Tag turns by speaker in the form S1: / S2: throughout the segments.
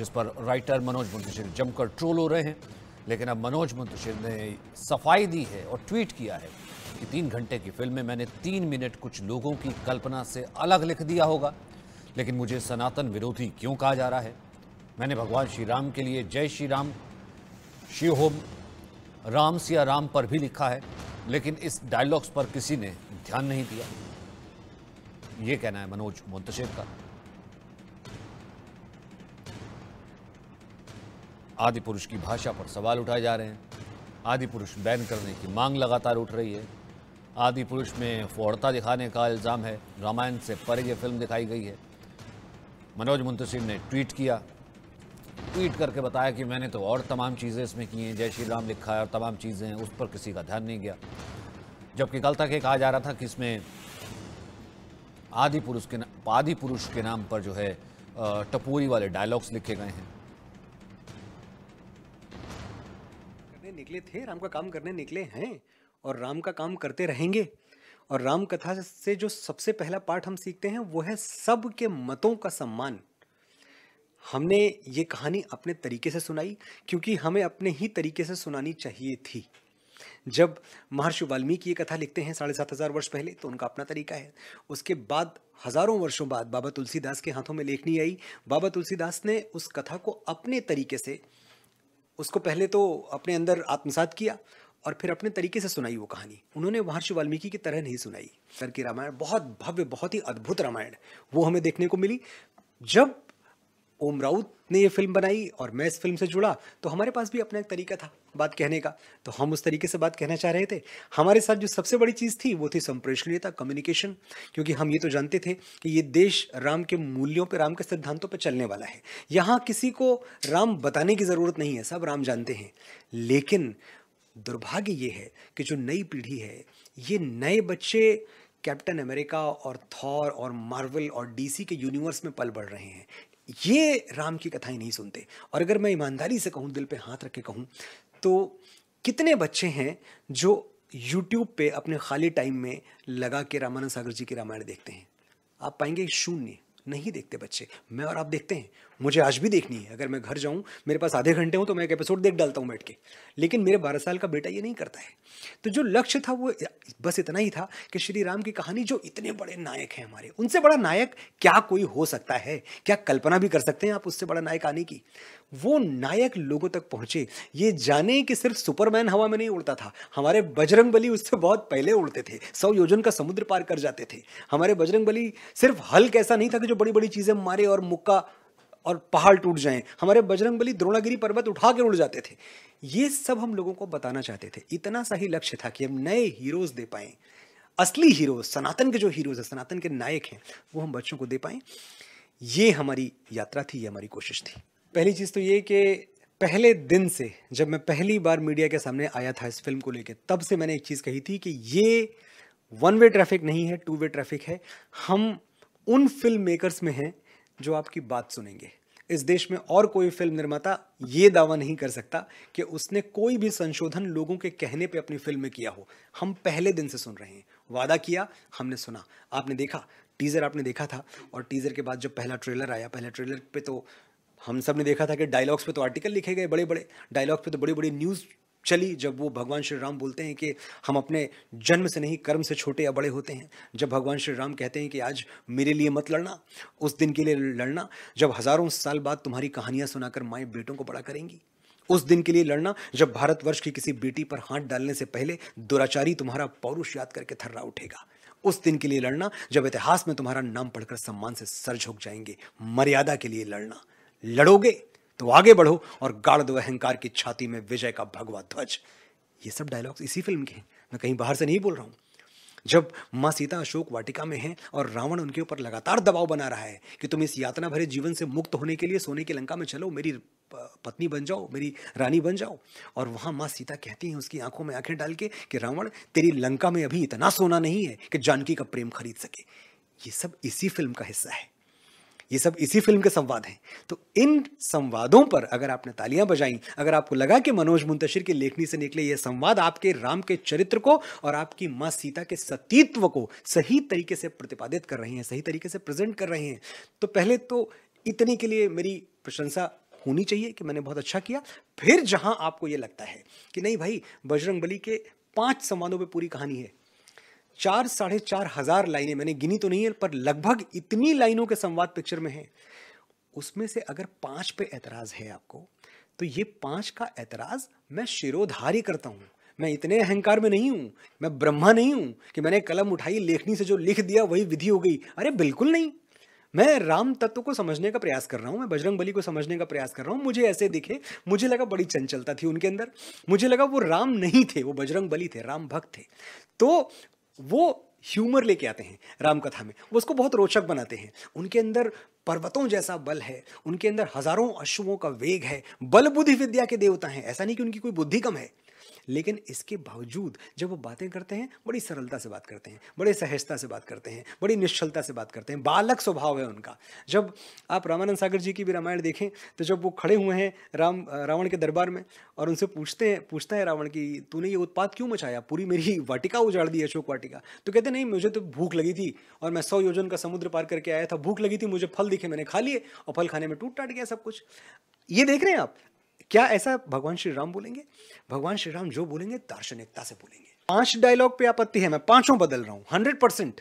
S1: जिस पर राइटर मनोज मुंतशिर जमकर ट्रोल हो रहे हैं लेकिन अब मनोज मुंतशिर ने सफाई दी है और ट्वीट किया है कि तीन घंटे की फिल्म में मैंने तीन मिनट कुछ लोगों की कल्पना से अलग लिख दिया होगा लेकिन मुझे सनातन विरोधी क्यों कहा जा रहा है मैंने भगवान श्री राम के लिए जय श्री राम शिव होम राम सिया राम पर भी लिखा है लेकिन इस डायलॉग्स पर किसी ने ध्यान नहीं दिया ये कहना है मनोज मुंतशिर का आदि पुरुष की भाषा पर सवाल उठाए जा रहे हैं आदि पुरुष बैन करने की मांग लगातार उठ रही है आदि पुरुष में फोड़ता दिखाने का इल्ज़ाम है रामायण से परे ये फिल्म दिखाई गई है मनोज मुंतसिर ने ट्वीट किया ट्वीट करके बताया कि मैंने तो और तमाम चीज़ें इसमें की हैं जय श्री राम लिखा है और तमाम चीज़ें हैं उस पर किसी का ध्यान नहीं गया जबकि कल तक ये कहा जा रहा था कि इसमें आदि पुरुष के आदि पुरुष के नाम पर जो है टपूरी वाले डायलॉग्स लिखे गए हैं
S2: निकले थे राम का काम करने निकले हैं और राम का काम करते रहेंगे और राम कथा से जो सबसे पहला पाठ हम सीखते हैं वो है सब के मतों का सम्मान हमने ये कहानी अपने तरीके से सुनाई क्योंकि हमें अपने ही तरीके से सुनानी चाहिए थी जब महर्षि वाल्मीकि ये कथा लिखते हैं साढ़े सात हज़ार वर्ष पहले तो उनका अपना तरीका है उसके बाद हज़ारों वर्षों बाद बाबा तुलसीदास के हाथों में लेखनी आई बाबा तुलसीदास ने उस कथा को अपने तरीके से उसको पहले तो अपने अंदर आत्मसात किया और फिर अपने तरीके से सुनाई वो कहानी उन्होंने महर्षि वाल्मीकि की तरह नहीं सुनाई सर की रामायण बहुत भव्य बहुत ही अद्भुत रामायण वो हमें देखने को मिली जब ओम राउत ने ये फिल्म बनाई और मैं इस फिल्म से जुड़ा तो हमारे पास भी अपना एक तरीका था बात कहने का तो हम उस तरीके से बात कहना चाह रहे थे हमारे साथ जो सबसे बड़ी चीज़ थी वो थी संप्रेषणीयता कम्युनिकेशन क्योंकि हम ये तो जानते थे कि ये देश राम के मूल्यों पर राम के सिद्धांतों पर चलने वाला है यहाँ किसी को राम बताने की ज़रूरत नहीं है सब राम जानते हैं लेकिन दुर्भाग्य ये है कि जो नई पीढ़ी है ये नए बच्चे कैप्टन अमेरिका और थॉर और मार्वल और डीसी के यूनिवर्स में पल बढ़ रहे हैं ये राम की कथाएं नहीं सुनते और अगर मैं ईमानदारी से कहूँ दिल पे हाथ रख के कहूँ तो कितने बच्चे हैं जो यूट्यूब पे अपने खाली टाइम में लगा के रामानंद सागर जी की रामायण देखते हैं आप पाएंगे शून्य नहीं देखते बच्चे मैं और आप देखते हैं मुझे आज भी देखनी है अगर मैं घर जाऊं मेरे पास आधे घंटे हों तो मैं एक एपिसोड देख डालता हूं बैठ के लेकिन मेरे बारह साल का बेटा ये नहीं करता है तो जो लक्ष्य था वो बस इतना ही था कि श्री राम की कहानी जो इतने बड़े नायक हैं हमारे उनसे बड़ा नायक क्या कोई हो सकता है क्या कल्पना भी कर सकते हैं आप उससे बड़ा नायक आने की वो नायक लोगों तक पहुंचे ये जाने कि सिर्फ सुपरमैन हवा में नहीं उड़ता था हमारे बजरंग बली उससे बहुत पहले उड़ते थे सौ योजन का समुद्र पार कर जाते थे हमारे बजरंग बली सिर्फ हल्क ऐसा नहीं था कि जो बड़ी बड़ी चीज़ें मारे और मुक्का और पहाड़ टूट जाएं हमारे बजरंग बली द्रोणागिरी पर्वत उठा के उड़ जाते थे ये सब हम लोगों को बताना चाहते थे इतना सा ही लक्ष्य था कि हम नए हीरोज़ दे पाए असली हीरो सनातन के जो हीरोज हैं सनातन के नायक हैं वो हम बच्चों को दे पाए ये हमारी यात्रा थी ये हमारी कोशिश थी पहली चीज़ तो ये कि पहले दिन से जब मैं पहली बार मीडिया के सामने आया था इस फिल्म को लेकर तब से मैंने एक चीज़ कही थी कि ये वन वे ट्रैफिक नहीं है टू वे ट्रैफिक है हम उन फिल्म मेकर्स में हैं जो आपकी बात सुनेंगे इस देश में और कोई फिल्म निर्माता ये दावा नहीं कर सकता कि उसने कोई भी संशोधन लोगों के कहने पे अपनी फिल्म में किया हो हम पहले दिन से सुन रहे हैं वादा किया हमने सुना आपने देखा टीज़र आपने देखा था और टीज़र के बाद जब पहला ट्रेलर आया पहला ट्रेलर पे तो हम सब ने देखा था कि डायलॉग्स पे तो आर्टिकल लिखे गए बड़े बड़े डायलॉग्स पे तो बड़ी बड़ी न्यूज़ चली जब वो भगवान श्री राम बोलते हैं कि हम अपने जन्म से नहीं कर्म से छोटे या बड़े होते हैं जब भगवान श्री राम कहते हैं कि आज मेरे लिए मत लड़ना उस दिन के लिए लड़ना जब हज़ारों साल बाद तुम्हारी कहानियाँ सुनाकर माए बेटों को बड़ा करेंगी उस दिन के लिए लड़ना जब भारतवर्ष की किसी बेटी पर हाथ डालने से पहले दुराचारी तुम्हारा पौरुष याद करके थर्रा उठेगा उस दिन के लिए लड़ना जब इतिहास में तुम्हारा नाम पढ़कर सम्मान से सर झुक जाएंगे मर्यादा के लिए लड़ना लड़ोगे तो आगे बढ़ो और गाड़ दो अहंकार की छाती में विजय का भगवा ध्वज ये सब डायलॉग्स इसी फिल्म के हैं मैं कहीं बाहर से नहीं बोल रहा हूँ जब माँ सीता अशोक वाटिका में है और रावण उनके ऊपर लगातार दबाव बना रहा है कि तुम इस यातना भरे जीवन से मुक्त होने के लिए सोने की लंका में चलो मेरी पत्नी बन जाओ मेरी रानी बन जाओ और वहाँ माँ सीता कहती हैं उसकी आंखों में आंखें डाल के कि रावण तेरी लंका में अभी इतना सोना नहीं है कि जानकी का प्रेम खरीद सके ये सब इसी फिल्म का हिस्सा है ये सब इसी फिल्म के संवाद हैं तो इन संवादों पर अगर आपने तालियां बजाई अगर आपको लगा कि मनोज मुंतशिर की लेखनी से निकले ये संवाद आपके राम के चरित्र को और आपकी माँ सीता के सतीत्व को सही तरीके से प्रतिपादित कर रहे हैं सही तरीके से प्रेजेंट कर रहे हैं तो पहले तो इतने के लिए मेरी प्रशंसा होनी चाहिए कि मैंने बहुत अच्छा किया फिर जहां आपको ये लगता है कि नहीं भाई बजरंग बली के पांच संवादों पे पूरी कहानी है चार साढ़े चार हजार लाइनें मैंने गिनी तो नहीं है पर लगभग इतनी लाइनों के संवाद पिक्चर में है उसमें से अगर पांच पे एतराज़ है आपको तो ये पांच का एतराज़ मैं शिरोधारी करता हूँ मैं इतने अहंकार में नहीं हूँ मैं ब्रह्मा नहीं हूँ कि मैंने कलम उठाई लेखनी से जो लिख दिया वही विधि हो गई अरे बिल्कुल नहीं मैं राम तत्व को समझने का प्रयास कर रहा हूँ मैं बजरंग बली को समझने का प्रयास कर रहा हूँ मुझे ऐसे दिखे मुझे लगा बड़ी चंचलता थी उनके अंदर मुझे लगा वो राम नहीं थे वो बजरंग बली थे राम भक्त थे तो वो ह्यूमर लेके आते हैं रामकथा में वो उसको बहुत रोचक बनाते हैं उनके अंदर पर्वतों जैसा बल है उनके अंदर हजारों अश्वों का वेग है बल बुद्धि विद्या के देवता हैं ऐसा नहीं कि उनकी कोई बुद्धि कम है लेकिन इसके बावजूद जब वो बातें करते हैं बड़ी सरलता से बात करते हैं बड़े सहजता से बात करते हैं बड़ी निश्चलता से बात करते हैं बालक स्वभाव है उनका जब आप रामानंद सागर जी की भी रामायण देखें तो जब वो खड़े हुए हैं राम रावण के दरबार में और उनसे पूछते हैं पूछता है रावण की तूने ये उत्पाद क्यों मचाया पूरी मेरी वाटिका उजाड़ दी अशोक वाटिका तो कहते नहीं मुझे तो भूख लगी थी और मैं सौ योजन का समुद्र पार करके आया था भूख लगी थी मुझे फल दिखे मैंने खा लिए और फल खाने में टूट टाट गया सब कुछ ये देख रहे हैं आप क्या ऐसा भगवान श्री राम बोलेंगे भगवान श्री राम जो बोलेंगे दार्शनिकता से बोलेंगे पांच डायलॉग पे आपत्ति है मैं पांचों बदल रहा हूं हंड्रेड परसेंट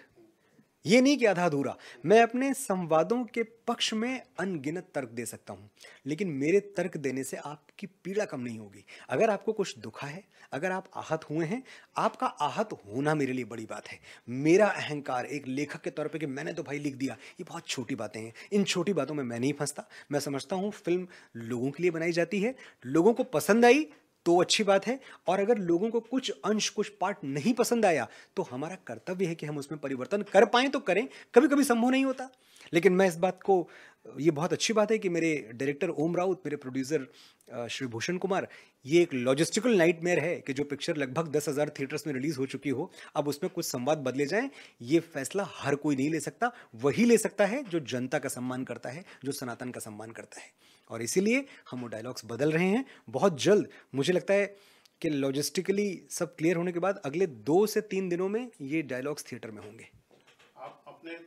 S2: ये नहीं कि आधा अधूरा मैं अपने संवादों के पक्ष में अनगिनत तर्क दे सकता हूँ लेकिन मेरे तर्क देने से आपकी पीड़ा कम नहीं होगी अगर आपको कुछ दुखा है अगर आप आहत हुए हैं आपका आहत होना मेरे लिए बड़ी बात है मेरा अहंकार एक लेखक के तौर पे कि मैंने तो भाई लिख दिया ये बहुत छोटी बातें हैं इन छोटी बातों में मैं नहीं फंसता मैं समझता हूँ फिल्म लोगों के लिए बनाई जाती है लोगों को पसंद आई तो अच्छी बात है और अगर लोगों को कुछ अंश कुछ पार्ट नहीं पसंद आया तो हमारा कर्तव्य है कि हम उसमें परिवर्तन कर पाए तो करें कभी कभी संभव नहीं होता लेकिन मैं इस बात को ये बहुत अच्छी बात है कि मेरे डायरेक्टर ओम राउत मेरे प्रोड्यूसर श्री भूषण कुमार ये एक लॉजिस्टिकल नाइटमेयर है कि जो पिक्चर लगभग दस हज़ार थिएटर्स में रिलीज़ हो चुकी हो अब उसमें कुछ संवाद बदले जाएं ये फैसला हर कोई नहीं ले सकता वही ले सकता है जो जनता का सम्मान करता है जो सनातन का सम्मान करता है और इसीलिए हम वो डायलॉग्स बदल रहे हैं बहुत जल्द मुझे लगता है कि लॉजिस्टिकली सब क्लियर होने के बाद अगले दो से तीन दिनों में ये डायलॉग्स थिएटर में होंगे
S3: आप अपने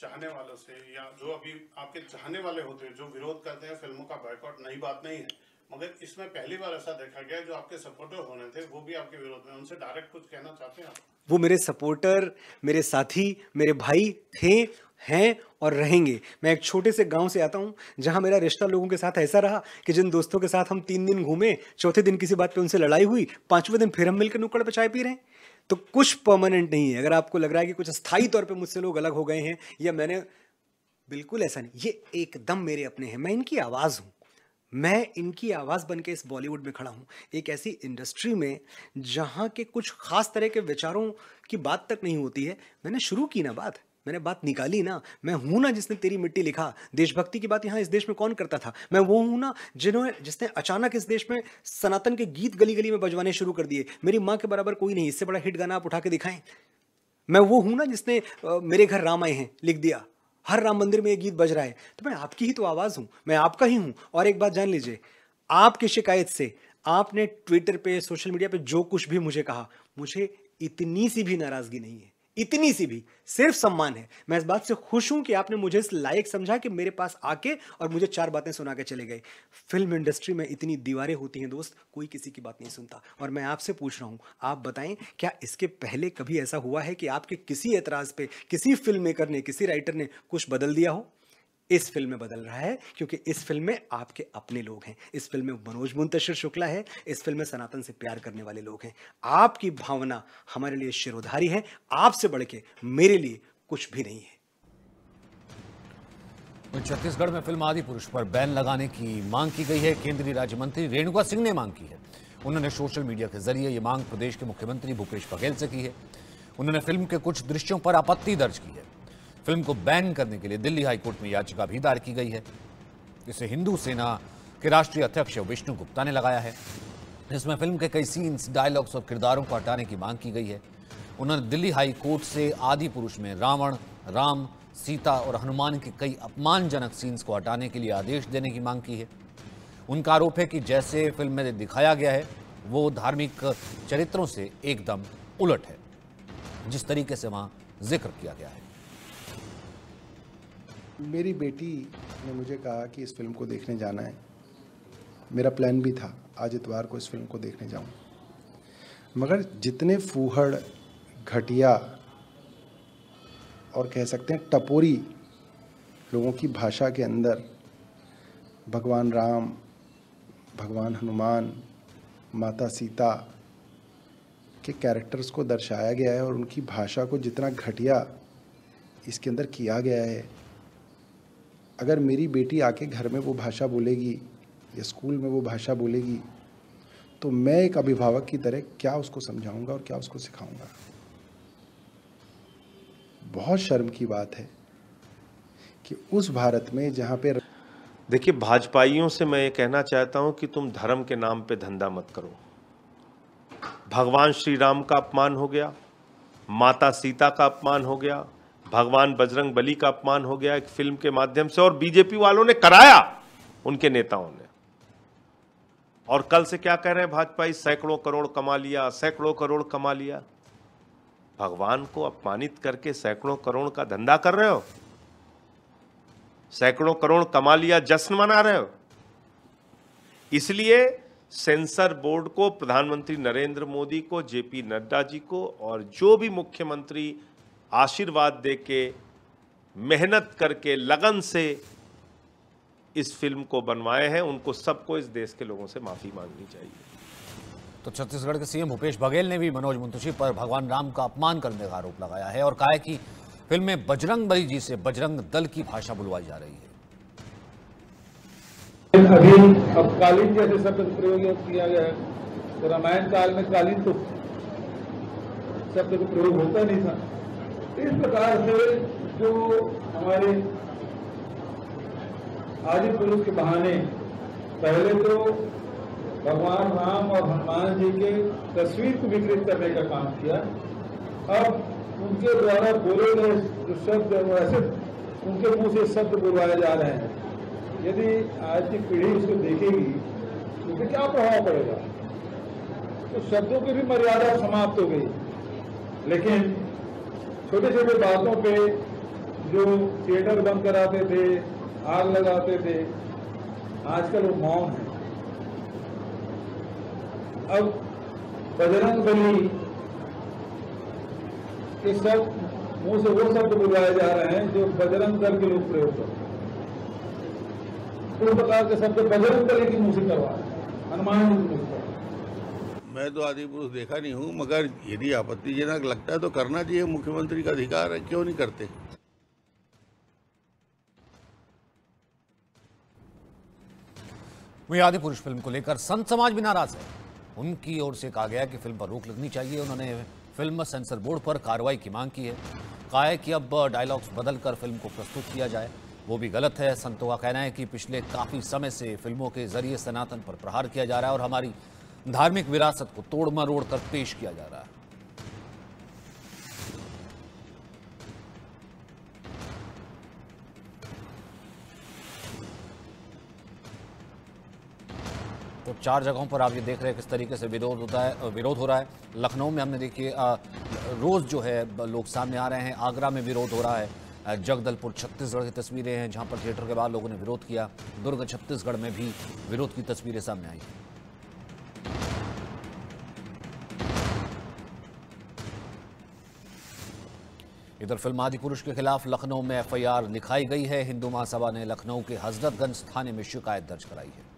S3: चाहने वालों से या जो अभी आपके चाहने वाले होते हैं जो विरोध करते हैं फिल्मों का बाइकआउट नई बात नहीं है मगर इसमें पहली बार ऐसा देखा गया जो आपके सपोर्टर होने थे वो भी आपके विरोध में उनसे डायरेक्ट कुछ कहना चाहते हैं आप
S2: वो मेरे सपोर्टर मेरे साथी मेरे भाई थे हैं और रहेंगे मैं एक छोटे से गांव से आता हूँ जहाँ मेरा रिश्ता लोगों के साथ ऐसा रहा कि जिन दोस्तों के साथ हम तीन दिन घूमे चौथे दिन किसी बात पे उनसे लड़ाई हुई पांचवें दिन फिर हम मिलकर नुक्कड़ पर चाय पी रहे हैं तो कुछ परमानेंट नहीं है अगर आपको लग रहा है कि कुछ स्थायी तौर पर मुझसे लोग अलग हो गए हैं या मैंने बिल्कुल ऐसा नहीं ये एकदम मेरे अपने हैं मैं इनकी आवाज़ हूँ मैं इनकी आवाज़ बन के इस बॉलीवुड में खड़ा हूँ एक ऐसी इंडस्ट्री में जहाँ के कुछ ख़ास तरह के विचारों की बात तक नहीं होती है मैंने शुरू की ना बात मैंने बात निकाली ना मैं हूं ना जिसने तेरी मिट्टी लिखा देशभक्ति की बात यहाँ इस देश में कौन करता था मैं वो हूं ना जिन्होंने जिसने अचानक इस देश में सनातन के गीत गली गली में बजवाने शुरू कर दिए मेरी माँ के बराबर कोई नहीं इससे बड़ा हिट गाना आप उठा के दिखाएं मैं वो हूं ना जिसने मेरे घर राम आए हैं लिख दिया हर राम मंदिर में ये गीत बज रहा है तो मैं आपकी ही तो आवाज़ हूँ मैं आपका ही हूँ और एक बात जान लीजिए आपकी शिकायत से आपने ट्विटर पे सोशल मीडिया पे जो कुछ भी मुझे कहा मुझे इतनी सी भी नाराज़गी नहीं है इतनी सी भी सिर्फ सम्मान है मैं इस बात से खुश हूं कि आपने मुझे इस लायक समझा कि मेरे पास आके और मुझे चार बातें सुना के चले गए फिल्म इंडस्ट्री में इतनी दीवारें होती हैं दोस्त कोई किसी की बात नहीं सुनता और मैं आपसे पूछ रहा हूं आप बताएं क्या इसके पहले कभी ऐसा हुआ है कि आपके किसी एतराज़ पे किसी फिल्म मेकर ने किसी राइटर ने कुछ बदल दिया हो इस फिल्म में बदल रहा है क्योंकि इस फिल्म में आपके अपने लोग हैं इस फिल्म में मनोज मुंतशिर शुक्ला है इस फिल्म में सनातन से प्यार करने वाले लोग हैं आपकी भावना हमारे लिए शिरोधारी है आपसे बढ़ के मेरे लिए
S1: कुछ भी नहीं है छत्तीसगढ़ में फिल्म आदि पुरुष पर बैन लगाने की मांग की गई है केंद्रीय राज्य मंत्री रेणुका सिंह ने मांग की है उन्होंने सोशल मीडिया के जरिए ये मांग प्रदेश के मुख्यमंत्री भूपेश बघेल से की है उन्होंने फिल्म के कुछ दृश्यों पर आपत्ति दर्ज की है फिल्म को बैन करने के लिए दिल्ली हाईकोर्ट में याचिका भी दायर की गई है इसे हिंदू सेना के राष्ट्रीय अध्यक्ष विष्णु गुप्ता ने लगाया है इसमें फिल्म के कई सीन्स डायलॉग्स और किरदारों को हटाने की मांग की गई है उन्होंने दिल्ली हाई कोर्ट से आदि पुरुष में रावण राम सीता और हनुमान के कई अपमानजनक सीन्स को हटाने के लिए आदेश देने की मांग की है उनका आरोप है कि जैसे फिल्म में दिखाया गया है वो धार्मिक चरित्रों से एकदम उलट है जिस तरीके से वहाँ जिक्र किया गया है
S3: मेरी बेटी ने मुझे कहा कि इस फिल्म को देखने जाना है मेरा प्लान भी था आज इतवार को इस फिल्म को देखने जाऊं मगर जितने फूहड़ घटिया और कह सकते हैं टपोरी लोगों की भाषा के अंदर भगवान राम भगवान हनुमान माता सीता के कैरेक्टर्स को दर्शाया गया है और उनकी भाषा को जितना घटिया इसके अंदर किया गया है अगर मेरी बेटी आके घर में वो भाषा बोलेगी या स्कूल में वो भाषा बोलेगी तो मैं एक अभिभावक की तरह क्या उसको समझाऊंगा और क्या उसको सिखाऊंगा बहुत शर्म की बात है कि उस भारत में जहां पे देखिए भाजपाइयों से मैं ये कहना चाहता हूं कि तुम धर्म के नाम पे धंधा मत करो भगवान श्री राम का अपमान हो गया माता सीता का अपमान हो गया भगवान बजरंग बली का अपमान हो गया एक फिल्म के माध्यम से और बीजेपी वालों ने कराया उनके नेताओं ने और कल से क्या कह रहे हैं भाजपा सैकड़ों करोड़ कमा लिया सैकड़ों करोड़ कमा लिया भगवान को अपमानित करके सैकड़ों करोड़ का धंधा कर रहे हो सैकड़ों करोड़ कमा लिया जश्न मना रहे हो इसलिए सेंसर बोर्ड को प्रधानमंत्री नरेंद्र मोदी को जेपी नड्डा जी को और जो भी मुख्यमंत्री आशीर्वाद दे के मेहनत करके लगन से इस फिल्म को बनवाए हैं उनको सबको इस देश के लोगों से माफ़ी मांगनी चाहिए
S1: तो छत्तीसगढ़ के सीएम भूपेश बघेल ने भी मनोज मुंतशी पर भगवान राम का अपमान करने का आरोप लगाया है और कहा है कि फिल्म में बजरंग बली जी से बजरंग दल की भाषा बुलवाई जा रही है
S3: अभी अब कालीन जैसे शब्द प्रयोग किया गया है तो रामायण काल में कालीन तो शब्द का प्रयोग होता नहीं था इस प्रकार से जो हमारे आदि पुरुष के बहाने पहले तो भगवान राम और हनुमान जी के तस्वीर को विकृत करने का काम किया अब उनके द्वारा बोले गए जो शब्द ऐसे उनके मुंह से शब्द बुलवाए जा रहे हैं यदि आज की पीढ़ी इसको देखेगी तो फिर क्या प्रभाव पड़ेगा तो शब्दों की भी मर्यादा समाप्त हो गई लेकिन छोटे छोटे बातों पे जो थिएटर बंद कराते थे आग लगाते थे आजकल वो मौन है अब बजरंग बली के सब मुंह से वो शब्द बुलाए जा रहे हैं जो बजरंग दल के लोग प्रयोग करते हैं उस प्रकार के शब्द बजरंग बली की मुंह से करवा हनुमान जी
S4: मैं तो आदि पुरुष देखा नहीं हूँ मगर यदि आपत्तिजनक लगता है तो करना चाहिए मुख्यमंत्री का अधिकार है क्यों नहीं करते
S1: वही आदि पुरुष फिल्म को लेकर संत समाज भी नाराज है उनकी ओर से कहा गया कि फिल्म पर रोक लगनी चाहिए उन्होंने फिल्म सेंसर बोर्ड पर कार्रवाई की मांग की है कहा है कि अब डायलॉग्स बदल कर फिल्म को प्रस्तुत किया जाए वो भी गलत है संतों का कहना है कि पिछले काफ़ी समय से फिल्मों के जरिए सनातन पर प्रहार किया जा रहा है और हमारी धार्मिक विरासत को तोड़ मरोड़ कर पेश किया जा रहा है तो चार जगहों पर आप ये देख रहे हैं किस तरीके से विरोध होता है विरोध हो रहा है लखनऊ में हमने देखिए रोज़ जो है लोग सामने आ रहे हैं आगरा में विरोध हो रहा है जगदलपुर छत्तीसगढ़ की तस्वीरें हैं जहां पर थिएटर के बाद लोगों ने विरोध किया दुर्ग छत्तीसगढ़ में भी विरोध की तस्वीरें सामने आई इधर फिल्म आदि पुरुष के खिलाफ लखनऊ में एफआईआर लिखाई गई है हिंदू महासभा ने लखनऊ के हजरतगंज थाने में शिकायत दर्ज कराई है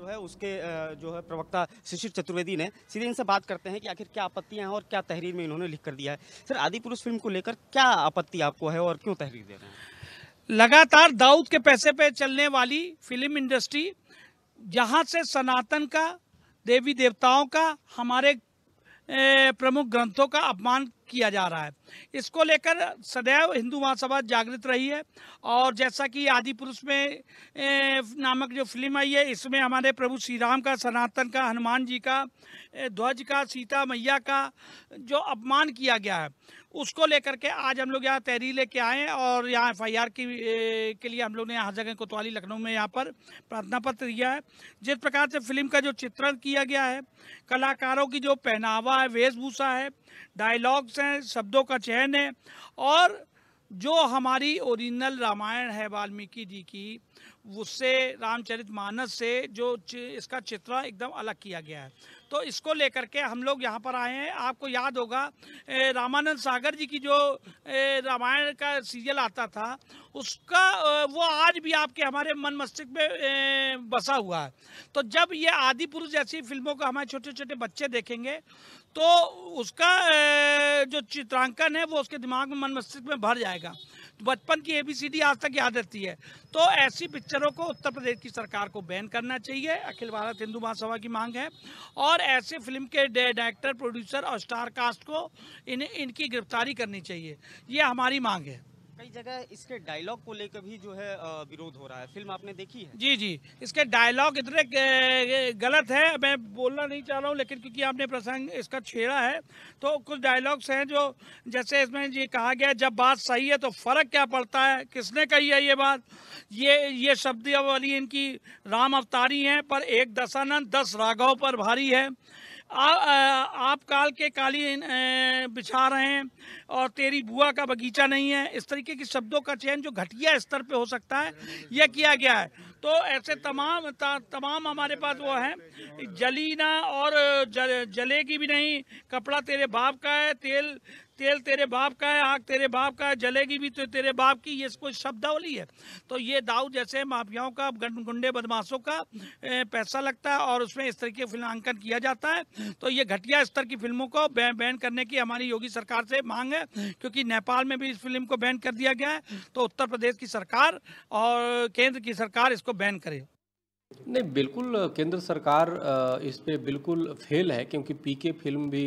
S2: जो है उसके जो है प्रवक्ता शिशिर चतुर्वेदी ने सीधे इनसे बात करते हैं कि आखिर क्या आपत्तियां हैं और क्या तहरीर में इन्होंने लिख कर दिया है सर आदि पुरुष फिल्म को लेकर क्या
S5: आपत्ति आपको है और क्यों तहरीर दे रहे हैं लगातार दाऊद के पैसे पे चलने वाली फिल्म इंडस्ट्री जहाँ से सनातन का देवी देवताओं का हमारे प्रमुख ग्रंथों का अपमान किया जा रहा है इसको लेकर सदैव हिंदू महासभा जागृत रही है और जैसा कि आदि पुरुष में नामक जो फिल्म आई है इसमें हमारे प्रभु श्री राम का सनातन का हनुमान जी का ध्वज का सीता मैया का जो अपमान किया गया है उसको लेकर के आज हम लोग यहाँ तहरीर लेके आए और यहाँ एफ आई आर की ए, के लिए हम लोग ने यहाँ जगह कोतवाली लखनऊ में यहाँ पर प्रार्थना पत्र दिया है जिस प्रकार से फिल्म का जो चित्रण किया गया है कलाकारों की जो पहनावा है वेशभूषा है डायलॉग्स हैं शब्दों का चयन है और जो हमारी ओरिजिनल रामायण है वाल्मीकि जी की उससे रामचरित मानस से जो इसका चित्र एकदम अलग किया गया है तो इसको लेकर के हम लोग यहाँ पर आए हैं आपको याद होगा रामानंद सागर जी की जो रामायण का सीरियल आता था उसका वो आज भी आपके हमारे मन मस्तिष्क में बसा हुआ है तो जब ये आदि पुरुष जैसी फिल्मों को हमारे छोटे छोटे बच्चे देखेंगे तो उसका जो चित्रांकन है वो उसके दिमाग में मन मस्तिष्क में भर जाएगा बचपन की एबीसीडी आज तक याद रहती है तो ऐसी पिक्चरों को उत्तर प्रदेश की सरकार को बैन करना चाहिए अखिल भारत हिंदू महासभा की मांग है और ऐसे फिल्म के डायरेक्टर प्रोड्यूसर और स्टार कास्ट को इन इनकी गिरफ्तारी करनी चाहिए ये हमारी मांग है
S2: कई जगह इसके डायलॉग को लेकर भी जो है विरोध हो रहा है फिल्म आपने देखी है जी
S5: जी इसके डायलॉग इतने गलत है मैं बोलना नहीं चाह रहा हूँ लेकिन क्योंकि आपने प्रसंग इसका छेड़ा है तो कुछ डायलॉग्स हैं जो जैसे इसमें ये कहा गया जब बात सही है तो फ़र्क क्या पड़ता है किसने कही है ये बात ये ये शब्द वाली इनकी राम अवतारी है पर एक दशानंद दस राघव पर भारी है आ, आ, आप काल के काली बिछा रहे हैं और तेरी बुआ का बगीचा नहीं है इस तरीके के शब्दों का चयन जो घटिया स्तर पे हो सकता है यह किया गया है तो ऐसे तमाम तमाम हमारे पास वो हैं जली ना और जल, जलेगी भी नहीं कपड़ा तेरे बाप का है तेल तेल तेरे बाप का है आग तेरे बाप का है जलेगी भी तो तेरे बाप की ये कोई शब्दावली है तो ये दाऊ जैसे माफियाओं का गुंडे बदमाशों का पैसा लगता है और उसमें इस तरह के फिल्मांकन किया जाता है तो ये घटिया स्तर की फिल्मों को बैन करने की हमारी योगी सरकार से मांग है क्योंकि नेपाल में भी इस फिल्म को बैन कर दिया गया है तो उत्तर प्रदेश की सरकार और केंद्र की सरकार इसको बैन करे
S4: नहीं बिल्कुल केंद्र सरकार इस पे बिल्कुल फेल है क्योंकि पीके फिल्म भी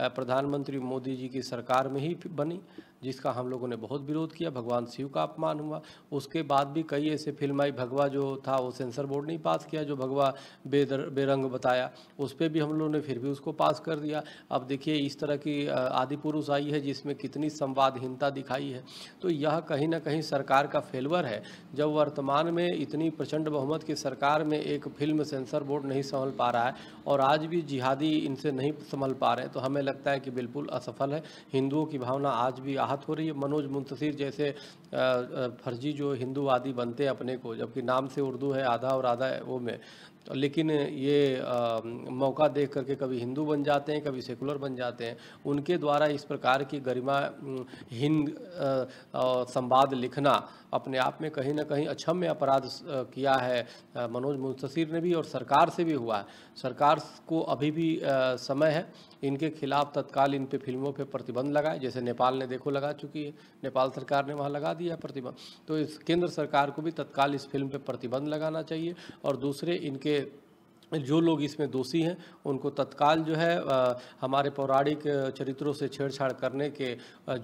S4: प्रधानमंत्री मोदी जी की सरकार में ही बनी जिसका हम लोगों ने बहुत विरोध किया भगवान शिव का अपमान हुआ उसके बाद भी कई ऐसे फिल्म आई भगवा जो था वो सेंसर बोर्ड नहीं पास किया जो भगवा बेदर बेरंग बताया उस पर भी हम लोगों ने फिर भी उसको पास कर दिया अब देखिए इस तरह की आदि पुरुष आई है जिसमें कितनी संवादहीनता दिखाई है तो यह कहीं ना कहीं सरकार का फेलवर है जब वर्तमान में इतनी प्रचंड बहुमत की सरकार में एक फिल्म सेंसर बोर्ड नहीं संभल पा रहा है और आज भी जिहादी इनसे नहीं संभल पा रहे तो हमें लगता है कि बिल्कुल असफल है हिंदुओं की भावना आज भी राहत हो रही है मनोज मुंतसिर जैसे फर्जी जो हिंदूवादी बनते हैं अपने को जबकि नाम से उर्दू है आधा और आधा वो में लेकिन ये आ, मौका देख करके कभी हिंदू बन जाते हैं कभी सेकुलर बन जाते हैं उनके द्वारा इस प्रकार की गरिमा हिंद संवाद लिखना अपने आप में कहीं ना कहीं अक्षम्य अपराध किया है मनोज मुंतशिर ने भी और सरकार से भी हुआ है सरकार को अभी भी समय है इनके खिलाफ तत्काल इन पे फिल्मों पे प्रतिबंध लगाए जैसे नेपाल ने देखो लगा चुकी है नेपाल सरकार ने वहाँ लगा दिया प्रतिबंध तो इस केंद्र सरकार को भी तत्काल इस फिल्म पे प्रतिबंध लगाना चाहिए और दूसरे इनके जो लोग इसमें दोषी हैं उनको तत्काल जो है आ, हमारे पौराणिक चरित्रों से छेड़छाड़ करने के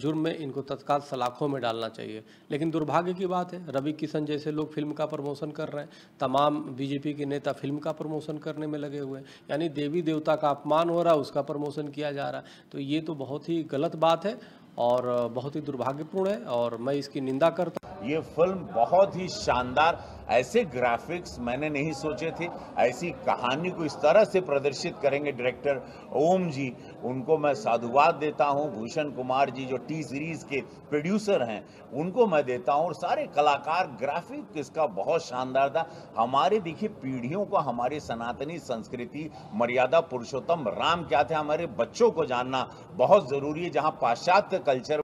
S4: जुर्म में इनको तत्काल सलाखों में डालना चाहिए लेकिन दुर्भाग्य की बात है रवि किशन जैसे लोग फिल्म का प्रमोशन कर रहे हैं तमाम बीजेपी के नेता फिल्म का प्रमोशन करने में लगे हुए हैं यानी देवी देवता का अपमान हो रहा है उसका प्रमोशन किया जा रहा है तो ये तो बहुत ही गलत बात है और बहुत ही दुर्भाग्यपूर्ण
S1: है और मैं इसकी निंदा करता हूँ ये फिल्म बहुत ही शानदार ऐसे ग्राफिक्स मैंने नहीं सोचे थे ऐसी कहानी को इस तरह से प्रदर्शित करेंगे डायरेक्टर ओम जी उनको मैं साधुवाद देता हूँ भूषण कुमार जी जो टी सीरीज़ के प्रोड्यूसर हैं उनको मैं देता हूँ और सारे कलाकार ग्राफिक इसका बहुत शानदार था हमारे देखिए पीढ़ियों को हमारे सनातनी संस्कृति मर्यादा पुरुषोत्तम राम क्या थे हमारे बच्चों को जानना बहुत ज़रूरी है जहाँ पाश्चात्य कल्चर